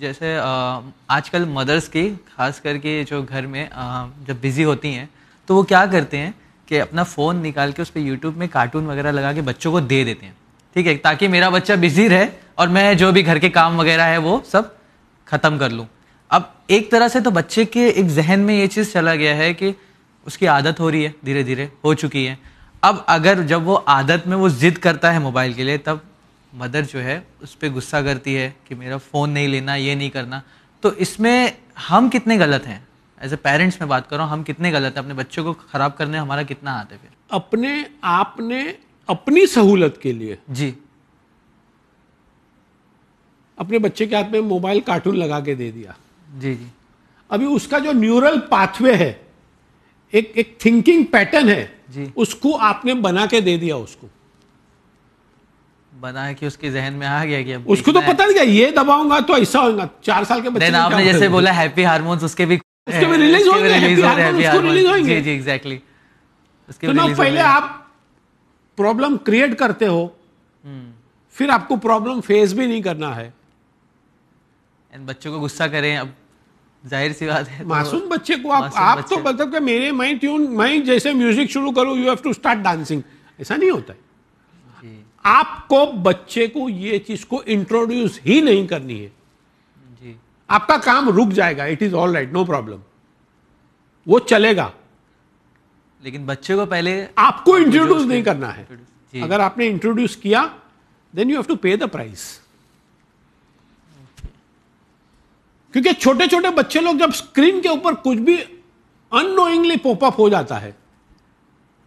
जैसे आजकल मदर्स की खास करके जो घर में जब बिज़ी होती हैं तो वो क्या करते हैं कि अपना फ़ोन निकाल के उस पर यूट्यूब में कार्टून वगैरह लगा के बच्चों को दे देते हैं ठीक है ताकि मेरा बच्चा बिजी रहे और मैं जो भी घर के काम वगैरह है वो सब ख़त्म कर लूँ अब एक तरह से तो बच्चे के एक जहन में ये चीज़ चला गया है कि उसकी आदत हो रही है धीरे धीरे हो चुकी है अब अगर जब वो आदत में वो ज़िद करता है मोबाइल के लिए तब मदर जो है उस पर गुस्सा करती है कि मेरा फ़ोन नहीं लेना ये नहीं करना तो इसमें हम कितने गलत हैं एज ए पेरेंट्स में बात कर रहा हूँ हम कितने गलत हैं अपने बच्चों को ख़राब करने हमारा कितना हाथ है फिर अपने आपने अपनी सहूलत के लिए जी अपने बच्चे के हाथ में मोबाइल कार्टून लगा के दे दिया जी जी अभी उसका जो न्यूरल पाथवे है एक एक थिंकिंग पैटर्न है जी उसको आपने बना के दे दिया उसको बना कि उसके जहन में आ गया कि अब उसको तो पता नहीं ये दबाऊंगा तो ऐसा होगा चार साल के बच्चे तो आपने जैसे बोला हैप्पी हार्मोन्स उसके भी उसके भी रिलीज होंगे रिलीज हो रहे जी जी एग्जैक्टली उसके तो ना पहले आप प्रॉब्लम क्रिएट करते हो हम्म। फिर आपको प्रॉब्लम फेस भी नहीं करना है एंड बच्चों को गुस्सा करें अब जाहिर सी बात है तो मासूम तो, बच्चे को आप आप तो मतलब मेरे माइंड ट्यून माइंड जैसे म्यूजिक शुरू करो you have to start dancing ऐसा नहीं होता है आपको बच्चे को ये चीज को इंट्रोड्यूस ही नहीं करनी है जी। आपका काम रुक जाएगा it is all right no problem वो चलेगा लेकिन बच्चे को पहले आपको इंट्रोड्यूस नहीं करना है अगर आपने इंट्रोड्यूस किया then you have to pay the price क्योंकि छोटे छोटे बच्चे लोग जब स्क्रीन के ऊपर कुछ भी अनोइंगली पॉपअप हो जाता है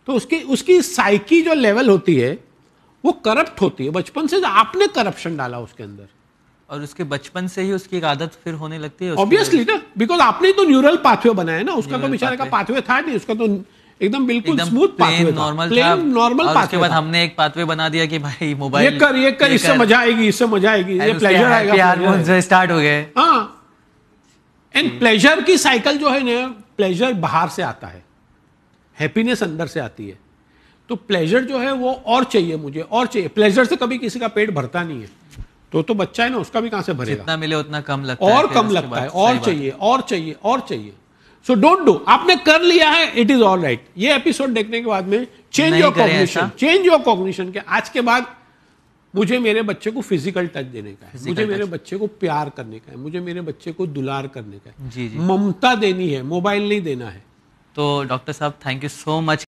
तो उसकी उसकी साइकी जो लेवल होती है वो करप्ट होती है बचपन से आपने करप्शन डाला उसके अंदर और उसके बचपन से ही उसकी एक आदत फिर होने लगती है ऑब्वियसली ना बिकॉज आपने तो न्यूरल पाथवे बनाया ना उसका तो बेचारे का पाथवे था नहीं उसका तो एकदम बिल्कुल smooth pathway normal normal pathway बाद हमने एक पाथवे बना दिया कि भाई मोबाइल ये कर ये कर इससे मजा आएगी इससे मजा आएगी ये प्लेजर आएगा स्टार्ट हो गए हाँ एंड प्लेजर की साइकिल जो है ना प्लेजर बाहर से आता है हैप्पीनेस अंदर से आती है तो प्लेजर जो है वो और चाहिए मुझे और चाहिए प्लेजर से कभी किसी का पेट भरता नहीं है तो तो बच्चा है ना उसका भी कहां से भरेगा जितना मिले उतना कम लगता और है कम लगता है और चाहिए और चाहिए और चाहिए सो डोंट डू आपने कर लिया है इट इज ऑल राइट ये एपिसोड देखने के बाद में change your cognition change your cognition के आज के बाद मुझे मेरे बच्चे को फिजिकल टच देने का है मुझे मेरे बच्चे को प्यार करने का है मुझे मेरे बच्चे को दुलार करने का है ममता देनी है मोबाइल नहीं देना है तो डॉक्टर साहब थैंक यू सो मच